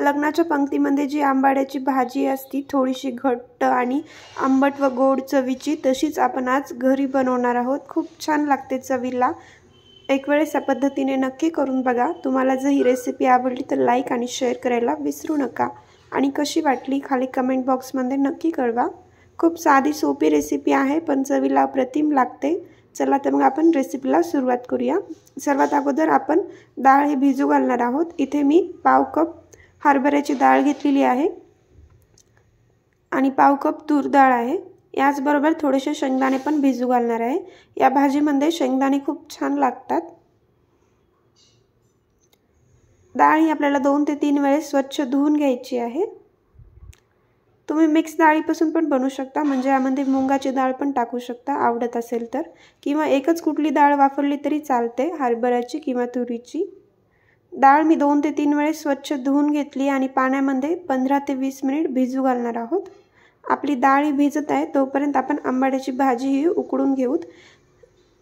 लग्नाच्या पंक्तीमध्ये जी आंबाड्याची भाजी असती थोडीशी घट्ट आणि आंबट व गोड चवीची तशीच आपण आज घरी बनवणार आहोत खूप छान लागते चवीला एक वेळेस या पद्धतीने नक्की करून बघा तुम्हाला जर ही रेसिपी आवडली तर लाईक आणि शेअर करायला विसरू नका आणि कशी वाटली खाली कमेंट बॉक्समध्ये नक्की कळवा खूप साधी सोपी रेसिपी आहे पण चवीला अप्रतिम लागते चला तर मग आपण रेसिपीला सुरुवात करूया सर्वात अगोदर आपण डाळ हे भिजू घालणार आहोत इथे मी पाव कप हरभऱ्याची डाळ घेतलेली आहे आणि पाव कप तूर डाळ आहे याचबरोबर थोडेसे शेंगदाणे पण भिजू घालणार आहे या भाजीमध्ये शेंगदाणे खूप छान लागतात डाळ ही आपल्याला दोन ते तीन वेळेस स्वच्छ धुवून घ्यायची आहे तुम्ही मिक्स डाळीपासून पण बनवू शकता म्हणजे यामध्ये मुंगाची डाळ पण टाकू शकता आवडत असेल तर किंवा एकच कुठली डाळ वापरली तरी चालते हरभऱ्याची किंवा तुरीची डाळ मी दोन ते तीन वेळेस स्वच्छ धुवून घेतली आणि पाण्यामध्ये पंधरा ते वीस मिनिट भिजू घालणार आहोत आपली डाळ ही भिजत आहे तोपर्यंत आपण आंबाड्याची भाजी ही उकडून घेऊत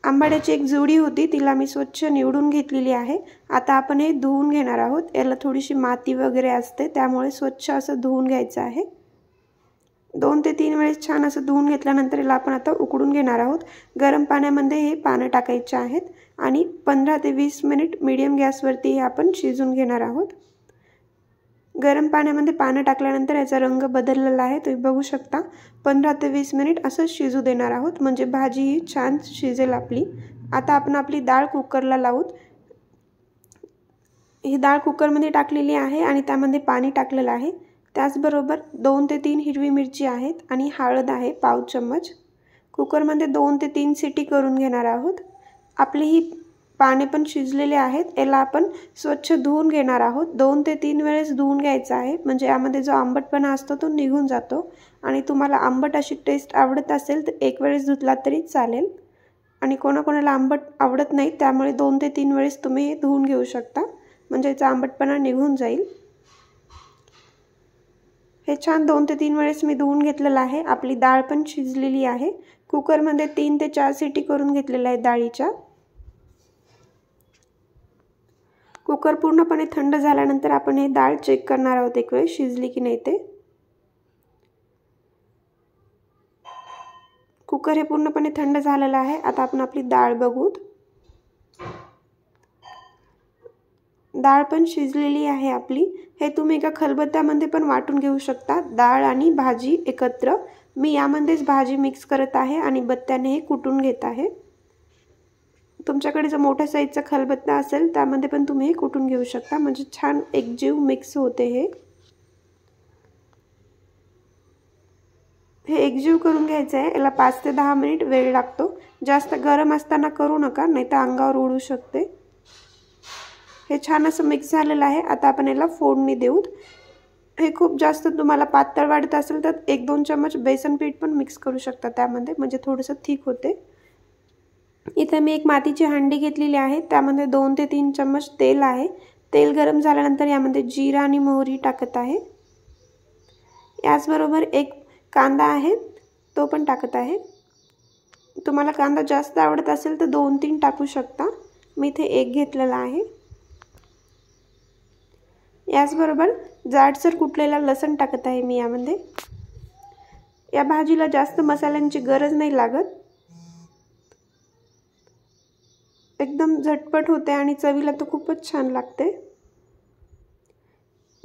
आंबाड्याची एक जुडी होती तिला मी स्वच्छ निवडून घेतलेली आहे आता आपण हे धुवून घेणार आहोत याला थोडीशी माती वगैरे असते त्यामुळे स्वच्छ असं धुवून घ्यायचं आहे दोन ते तीन वेळेस छान असं धुवून घेतल्यानंतर याला आपण आता उकडून घेणार आहोत गरम पाण्यामध्ये हे पानं टाकायचे आहेत आणि पंधरा ते वीस मिनिट मीडियम गॅसवरती हे आपण शिजून घेणार आहोत गरम पाण्यामध्ये पानं टाकल्यानंतर याचा रंग बदललेला आहे तुम्ही बघू शकता पंधरा ते वीस मिनिट असं शिजू देणार आहोत म्हणजे भाजी ही छान शिजेल आपली आता आपण आपली डाळ कुकरला लावूत ही डाळ कुकरमध्ये टाकलेली आहे आणि त्यामध्ये पाणी टाकलेलं आहे त्याचबरोबर दोन ते तीन हिरवी मिरची आहेत आणि हळद आहे पाव चम्मच कुकरमध्ये दोन ते तीन सिटी करून घेणार आहोत आपली ही पाने पण शिजलेले आहेत याला आपण स्वच्छ धुवून घेणार आहोत दोन ते तीन वेळेस धुवून घ्यायचं आहे म्हणजे यामध्ये जो आंबटपणा असतो तो निघून जातो आणि तुम्हाला आंबट अशी टेस्ट आवडत असेल तर एक वेळेस धुतला तरी चालेल आणि कोणाकोणाला आंबट आवडत नाही त्यामुळे दोन ते तीन वेळेस तुम्ही हे धुवून घेऊ शकता म्हणजे याचा आंबटपणा निघून जाईल हे छान दोन ते तीन वेळेस मी धुवून घेतलेलं आहे आपली डाळ पण शिजलेली आहे कुकरमध्ये तीन ते चार सिटी करून घेतलेल्या आहेत डाळीच्या कुकर पूर्णपणे थंड झाल्यानंतर आपण हे डाळ चेक करणार आहोत एक वेळ शिजली की नाही ते कुकर हे पूर्णपणे थंड झालेलं आहे आता आपण आपली डाळ बघूत डाळ पण शिजलेली आहे आपली हे तुम्ही एका खलबत्त्यामध्ये पण वाटून घेऊ शकता डाळ आणि भाजी एकत्र मी यामध्येच भाजी मिक्स करत आहे आणि बत्त्याने हे कुटून घेत आहे तुमच्याकडे जर मोठ्या साईजचा खलबत्ता असेल त्यामध्ये पण तुम्ही हे कुटून घेऊ शकता म्हणजे छान एकजीव मिक्स होते हे हे एकजीव करून घ्यायचं आहे याला पाच ते दहा मिनिट वेळ लागतो जास्त गरम असताना करू नका नाही तर अंगावर उडू शकते हे छान असं मिक्स झालेलं आहे आता आपण याला फोडणी देऊ हे खूप जास्त तुम्हाला पातळ वाढत असेल तर एक दोन चम्मच बेसन पीठ पण मिक्स करू शकता त्यामध्ये म्हणजे थोडंसं थिक होते इथे मी एक मातीची हांडी घेतलेली आहे त्यामध्ये दोन ते तीन चम्मच तेल आहे तेल गरम झाल्यानंतर यामध्ये जिरा आणि मोहरी टाकत आहे याचबरोबर एक कांदा आहे तो पण टाकत आहे तुम्हाला कांदा जास्त आवडत असेल तर दोन तीन टाकू शकता मी इथे एक घेतलेला आहे याचबरोबर जाडसर कुटलेला लसण टाकत आहे मी यामध्ये या भाजीला जास्त मसाल्यांची गरज नाही लागत एकदम झटपट होते आणि चवीला तर खूपच छान लागते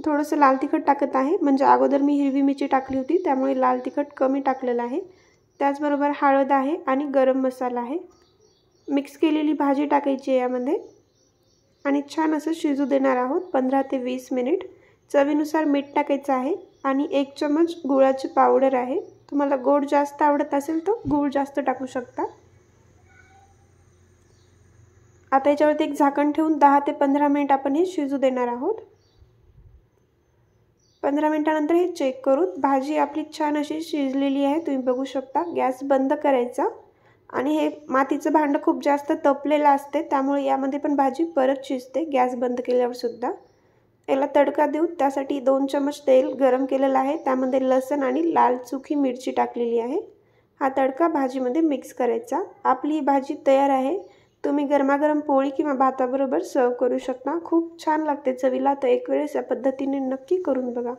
थोडंसं लाल तिखट टाकत आहे म्हणजे अगोदर मी हिरवी मिरची टाकली होती त्यामुळे लाल तिखट कमी टाकलेलं आहे त्याचबरोबर हळद आहे आणि गरम मसाला आहे मिक्स केलेली भाजी टाकायची आहे यामध्ये आणि छान असं शिजू देणार आहोत पंधरा ते वीस मिनिट चवीनुसार मीठ टाकायचं आहे आणि एक चमच गुळाची पावडर आहे तुम्हाला गोड जास्त आवडत असेल तर गूळ जास्त टाकू शकता आता याच्यावरती एक झाकण ठेवून दहा ते पंधरा मिनिट आपण हे शिजू देणार आहोत पंधरा मिनटानंतर हे चेक करू भाजी आपली छान अशी शिजलेली आहे तुम्ही बघू शकता गॅस बंद करायचा आणि हे मातीचं भांडं खूप जास्त तपलेलं असते त्यामुळे यामध्ये पण भाजी परत शिजते गॅस बंद केल्यावर सुद्धा याला तडका देऊ त्यासाठी दोन चमच तेल गरम केलेलं आहे त्यामध्ये लसण आणि लाल चुकी मिरची टाकलेली आहे हा तडका भाजीमध्ये मिक्स करायचा आपली ही भाजी तयार आहे तुम्ही गरमागरम पोळी किंवा भाताबरोबर सर्व करू शकता खूप छान लागते चवीला तर एक वेळेस या पद्धतीने नक्की करून बघा